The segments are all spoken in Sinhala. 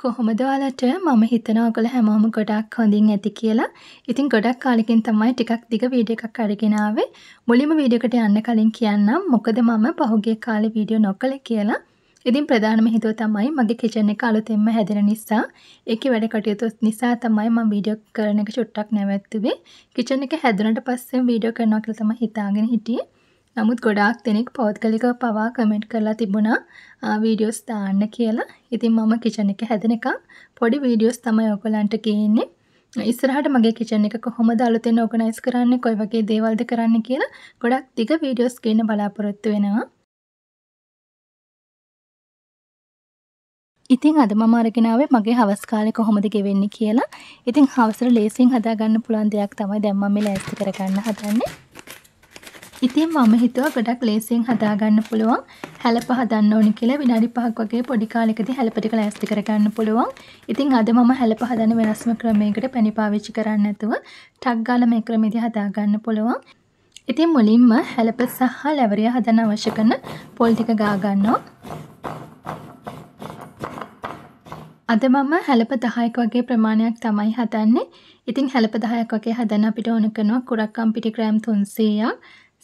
කොහොමද ඔයාලට මම හිතනවා ඔයගොල්ලෝ හැමෝම ගොඩක් හොඳින් ඇති කියලා. ඉතින් ගොඩක් කාලෙකින් තමයි ටිකක් දිග වීඩියෝ එකක් අරගෙන ආවේ. මුලින්ම වීඩියෝ එකට යන්න කලින් කියන්නම් මොකද මම පහුගිය කාලේ වීඩියෝ නොකළේ කියලා. ඉතින් ප්‍රධානම හේතුව තමයි මගේ කිචන් එක අලුතෙන්ම හැදෙන නිසා ඒකේ වැඩ කටයුතු නිසා තමයි මම වීඩියෝ කරන එක චුට්ටක් නැවැත්තුවේ. කිචන් එක හැදුනට පස්සේ වීඩියෝ කරනවා කියලා තමයි හිතාගෙන හිටියේ. නමුත් ගොඩාක් දෙනෙක් පෞද්ගලික පවා කමෙන්ට් කරලා තිබුණා වීඩියෝස් දාන්න කියලා. ඉතින් මම කිචන් එක හැදෙන එක පොඩි වීඩියෝස් තමයි ඔයගලන්ට කියන්නේ. ඉස්සරහට මගේ කිචන් එක කොහොමද අලුතෙන් ඕගනයිස් කරන්නේ, කොයි වගේ දේවල්ද කරන්නේ කියලා ගොඩක් දිග වීඩියෝස් ගන්න බලාපොරොත්තු වෙනවා. ඉතින් අද මම අරගෙන ආවේ මගේ හවස් කාලේ කොහොමද ගෙවෙන්නේ කියලා. ඉතින් හවසට ලේසියෙන් හදාගන්න පුළුවන් දෙයක් තමයි දැන් මම මේ ලෑස්ති කරගන්න හදන්නේ. ඉතින් මම හිතුවා ගොඩක් ලේසියෙන් හදාගන්න පුළුවන් හැලප හදන්න ඕනි කියලා විනාඩි 5ක් වගේ පොඩි කාලෙකදී හැලප ටික ලෑස්ති කරගන්න පුළුවන්. ඉතින් අද මම හැලප හදන වෙනස්ම ක්‍රමයකට පැණි පාවිච්චි කරන්නේ නැතුව ටක් ගාලා මේ ක්‍රමෙදී හදාගන්න පුළුවන්. ඉතින් මුලින්ම හැලප සහ ලැවරිය හදන්න අවශ්‍ය කරන පොල් ටික ගා ගන්නවා. අද මම හැලප 10ක් වගේ ප්‍රමාණයක් තමයි හදන්නේ. ඉතින් හැලප 10ක් වගේ හදන්න අපිට ඕන කරනවා කුරක්කම් පිටි ග්‍රෑම් 300ක්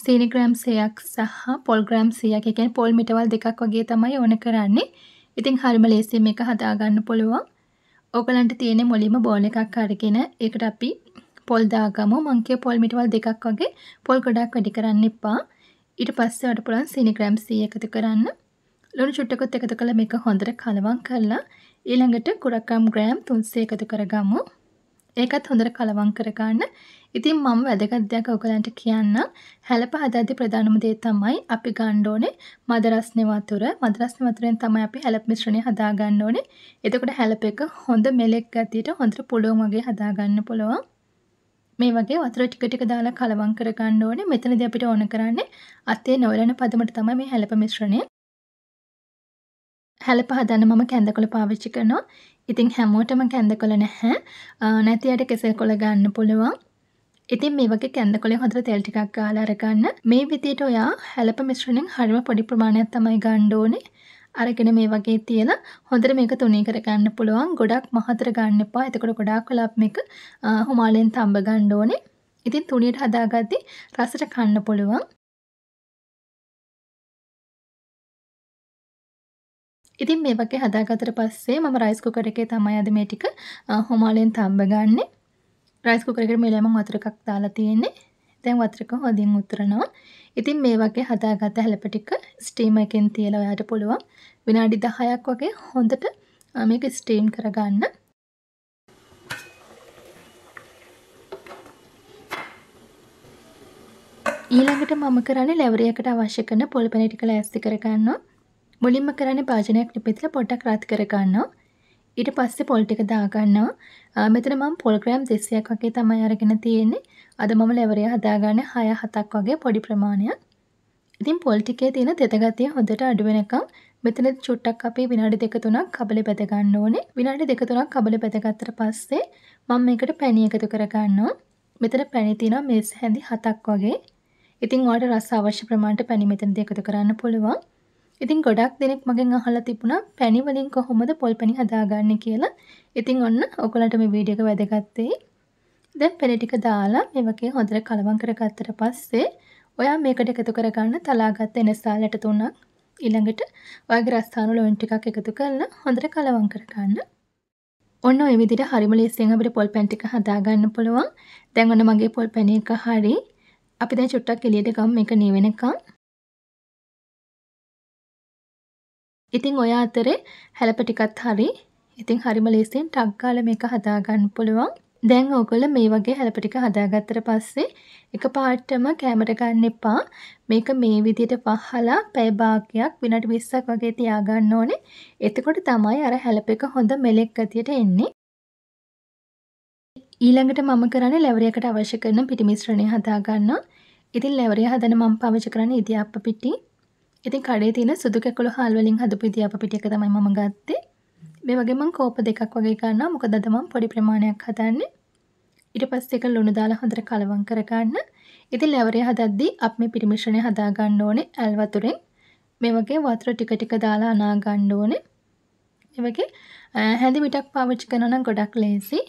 සීනි ග්‍රෑම් 100ක් සහ පොල් ග්‍රෑම් 100ක්. ඒ කියන්නේ පොල් මිටවල් දෙකක් වගේ තමයි ඕන කරන්නේ. ඉතින් හරිම ලේසියෙන් මේක හදාගන්න පුළුවන්. ඕගලන්ට තියෙන මුලින්ම බෝල් එකක් අරගෙන ඒකට අපි පොල් දාගමු. මං කිය පොල් මිටවල් දෙකක් වගේ පොල් ගොඩක් වැඩි කරන්න එපා. ඊට පස්සේ ඔයාලට පුළුවන් සීනි ග්‍රෑම් 100 එකතු කරන්න. ලුණු චුට්ටකුත් එකතු කළා මේක හොඳට කලවම් කරලා ඊළඟට කුරකම් ග්‍රෑම් 300 එකතු කරගමු. ඒකත් හොඳට කලවම් කරගන්න. ඉතින් මම වැදගත් දෙයක් ඔයගලන්ට කියන්නම්. හැලප හදද්දී ප්‍රධානම දේ තමයි අපි ගන්න ඕනේ මදරස්නේ වතුර. මදරස්නේ වතුරෙන් තමයි අපි හැලප මිශ්‍රණය හදා ගන්න ඕනේ. එතකොට හැලප එක හොඳ මෙලෙක් ගතියට හොඳට පුළුවන් වගේ හදා ගන්න පුළුවන්. මේ වගේ වතුර ටික ටික දාලා කලවම් කරගන්න ඕනේ. මෙතනදී අපිට ඕන කරන්නේ අතේ නොයලන පදමට තමයි මේ හැලප මිශ්‍රණය හැලප හදන්න මම කැඳකොළ පාවිච්චි කරනවා. ඉතින් හැමෝටම කැඳකොළ නැහැ. නැති අයට කෙසෙල් කොළ ගන්න පුළුවන්. ඉතින් මේ වගේ කැඳකොළේ හොඳට තෙල් ටිකක් ගාලා අරගන්න. මේ විදිහට ඔයා හැලප මිශ්‍රණයෙන් හරිම පොඩි ප්‍රමාණයක් තමයි ගන්න ඕනේ. අරගෙන මේ වගේ තියලා හොඳට මේක තුනී කරගන්න පුළුවන්. ගොඩක් මහතර ගන්න එපා. එතකොට ගොඩාක් වෙලාවට මේක හුමාලෙන් තඹ ගන්න ඕනේ. ඉතින් තුනියට හදාගද්දි රසට කන්න පුළුවන්. ඉතින් මේ වගේ හදාගතර පස්සේ මම රයිස් කුකර් එකේ තමයි අද මේ ටික හොමාලෙන් තඹ ගන්නෙ. රයිස් කුකර් එකට මෙලෙම වතුර එකක් දාලා තියෙන්නේ. දැන් වතුර එක හොඳින් උතුරනවා. ඉතින් මේ වගේ හදාගත්ත හැලප ටික ස්ටීම එකෙන් තියලා ඔයාට පුළුවන් විනාඩි 10ක් වගේ හොඳට මේක ස්ටීම් කරගන්න. ඊළඟට මම කරන්නේ ලැවරියකට අවශ්‍ය කරන පොල් පැණි ටික ලෑස්ති කරගන්නවා. මුලින්ම කරන්නේ භාජනයක් නිපෙතිලා පොඩ්ඩක් රත් කරගන්නවා. ඊට පස්සේ පොල් ටික දාගන්නවා. මෙතන මම පොල් ග්‍රෑම් 200ක් වගේ තමයි අරගෙන තියෙන්නේ. අද මම ලෙවරේ හදාගන්නේ 6 7ක් වගේ පොඩි ප්‍රමාණයක්. ඉතින් පොල් ටිකේ තියෙන තෙත ගතිය හොඳට අඩු වෙනකම් මෙතන චුට්ටක් අපි විනාඩි දෙක තුනක් කබලේ බැද ගන්න ඕනේ. විනාඩි දෙක තුනක් කබලේ බැදගත්තට පස්සේ මම මේකට පැණි එකතු කරගන්නවා. මෙතන පැණි තියෙනවා මේස් හැඳි 7ක් වගේ. ඉතින් ඔයාලට රස අවශ්‍ය ප්‍රමාණයට පැණි මෙතනදී එකතු කරන්න පුළුවන්. ඉතින් ගොඩක් දෙනෙක් මගෙන් අහලා තිබුණා පැණි වලින් කොහොමද පොල් පැණි හදාගන්නේ කියලා. ඉතින් ඔන්න ඔයගලට මේ වීඩියෝ එක වැදගත් වෙයි. දැන් පැණි ටික දාලා මේ වගේ හොඳට කලවම් කරගත්තට පස්සේ ඔයා මේකට එකතු කරගන්න තලාගත්ත එනසාලට තුනක් ඊළඟට ඔයාගේ රස්තාණු ලොන් ටිකක් එකතු කරලා හොඳට කලවම් කරගන්න. ඔන්න ඔය විදිහට හරිම ලේසියෙන් අපිට පොල් පැණි ටික හදාගන්න පුළුවන්. දැන් ඔන්න මගේ පොල් පැණි එක හරි. අපි දැන් චුට්ටක් එළියට ගමු මේක නිවෙනකම්. ඉතිං ඔය අතරේ හැලප ටිකත් හරි ඉතිං හරිම ලේසින් ටක් ගාලා මේක හදාගන්න පුළුවන්. දැන් ඕගොල්ලෝ මේ වගේ හැලප ටික හදාගත්තට පස්සේ එකපාරටම කැමර ගන්න එපා. මේක මේ විදිහට වහලා පැය භාගයක් විනාඩි 20ක් වගේ තියාගන්න ඕනේ. එතකොට තමයි අර හැලප එක හොඳ මෙලෙක් ගතියට එන්නේ. ඊළඟට මම කරන්නේ ලැවරයකට අවශ්‍ය කරන පිටි මිශ්‍රණය හදාගන්නවා. ඉතින් ලැවරය හදන මම පාවිච්චි කරන්නේ ඉදියාප්ප පිටි. ඉතින් කඩේ තියෙන සුදු කැකුළු හාල් වලින් හදපු ඉතියාප පිටියක තමයි මම ගත්තේ. මේ වගේ මම කෝප දෙකක් වගේ ගන්නවා. මොකද අද මම පොඩි ප්‍රමාණයක් හදන්නේ. ඊට පස්සේ ඒක ලුණු දාලා හොඳට කලවම් කරගන්න. ඉතින් ලැවරේ හදද්දී අපි මේ පිරිමිශ්‍රණය හදා ගන්න ඕනේ ඇල් වතුරෙන්. මේ වගේ වතුර ටික ටික දාලා අනා ගන්න ඕනේ. මේ වගේ හැඳි මිටක් පාවිච්චි කරනවා නම් ගොඩක් ලේසි.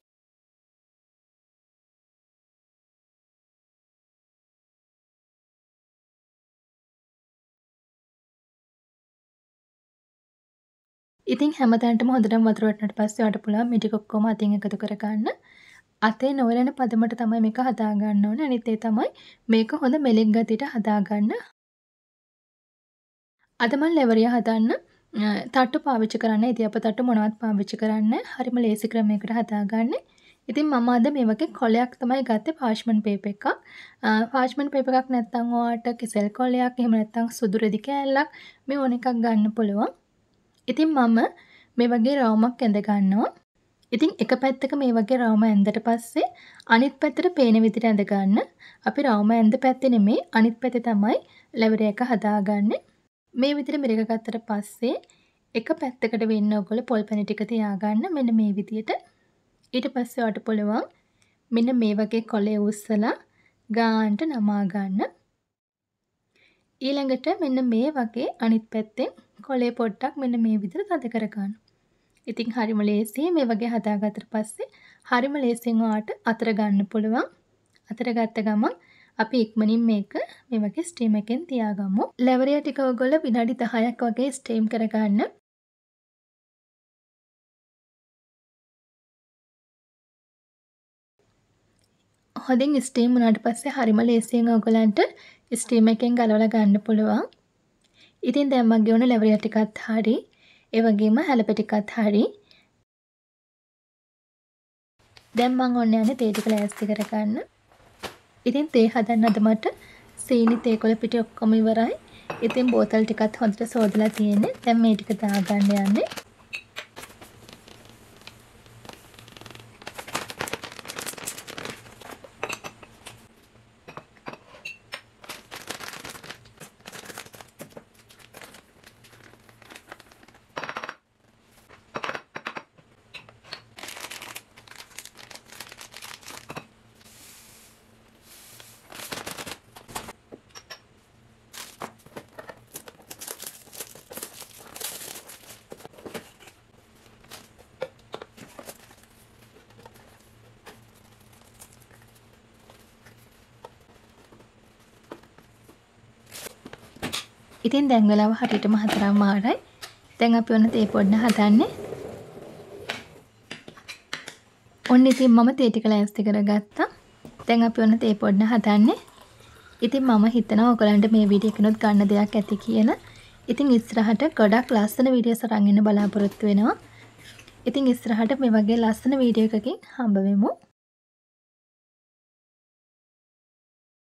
ඉතින් හැමතැනටම හොඳටම වතුර වටනට පස්සේ ඔයාට පුළුවන් මේ ටික ඔක්කොම අතින් එකතු කරගන්න. අතේ නොවලන පදමට තමයි මේක හදා ගන්න ඕනේ. අනිත් ඒ තමයි මේක හොඳ මෙලෙක් ගතියට හදා ගන්න. අද මම ලෙවරිය හදන්න තට්ටු පාවිච්චි කරන්නේ. ඉතින් අප තට්ටු මොනවත් පාවිච්චි කරන්නේ හරිම ලේසි ක්‍රමයකට හදාගන්නේ. ඉතින් මම අද මේ වගේ කොලයක් තමයි ගත්තේ පාර්ච්මන්ට් පේපර් එකක්. පාර්ච්මන්ට් පේපර් එකක් නැත්නම් ඔයාට කෙසෙල් කොලයක් එහෙම නැත්නම් සුදු රෙදි කෑල්ලක් මේ ඕන එකක් ගන්න පුළුවන්. ඉතින් මම මේ වගේ රවුමක් ඇඳගන්නවා. ඉතින් එක පැත්තක මේ වගේ රවුම ඇඳට පස්සේ අනිත් පැත්තට පේන විදිහට ඇඳගන්න. අපි රවුම ඇඳ පැත්තේ නෙමේ අනිත් පැත්තේ තමයි ලැබරේ එක හදාගන්නේ. මේ විදිහට මිරික ගත්තට පස්සේ එක පැත්තකට වෙන්න ඔයගොල්ලෝ පොල් පැණි ටික තියාගන්න මෙන්න මේ විදිහට. ඊට පස්සේ වට පොළවන් මෙන්න මේ වගේ කොලේ උස්සලා ගානට නමා ගන්න. ඊළඟට මෙන්න මේ වගේ අනිත් පැත්තෙන් කොලේ පොට්ටක් මෙන්න මේ විදිහට තද කරගන්න. ඉතින් හරිම ලේසියි මේ වගේ හදාගත්තට පස්සේ හරිම ලේසියෙන් ඔයාට අතර ගන්න පුළුවන්. අතර ගත්ත ගමන් අපි ඉක්මනින් මේක මේ වගේ ස්ටීම් එකෙන් තියාගමු. ලැවරය ටික ඔයගොල්ලෝ විනාඩි 10ක් වගේ ස්ටීම් කරගන්න. හොඳින් ස්ටීම් වුණාට පස්සේ හරිම ලේසියෙන් ඔයගලන්ට ස්ටීම් එකෙන් ගලවලා ගන්න පුළුවන්. ඉතින් දැන් මගේ උන ලැබරිය ටිකත් හරි ඒ වගේම හැලප ටිකත් හරි දැන් මම ඔන්න යන්නේ තේ ටික ලෑස්ති කරගන්න. ඉතින් තේ හදන්න අද මට සීනි තේ කොළ පිටි ඔක්කොම ඉවරයි. ඉතින් බෝතල් ටිකත් හොඳට සෝදලා තියෙන්නේ. දැන් මේ ටික දාගන්න යන්නේ. ඉතින් දැන් වෙලාව හරියටම හතරම ආරයි. දැන් අපි ඔන්න තේ පොඩ්ඩ හදන්නේ. ඔන්න ඉතින් මම තේ ටික ලෑස්ති කරගත්තා. දැන් අපි ඔන්න තේ පොඩ්ඩ හදන්නේ. ඉතින් මම හිතනවා ඔයගලන්ට මේ වීඩියෝ එකනොත් ගන්න දෙයක් ඇති කියලා. ඉතින් ඉස්සරහට ගොඩක් ලස්සන වීඩියෝස් අරන් ඉන්න බලාපොරොත්තු වෙනවා. ඉතින් ඉස්සරහට මේ වගේ ලස්සන වීඩියෝ එකකින් හම්බ වෙමු.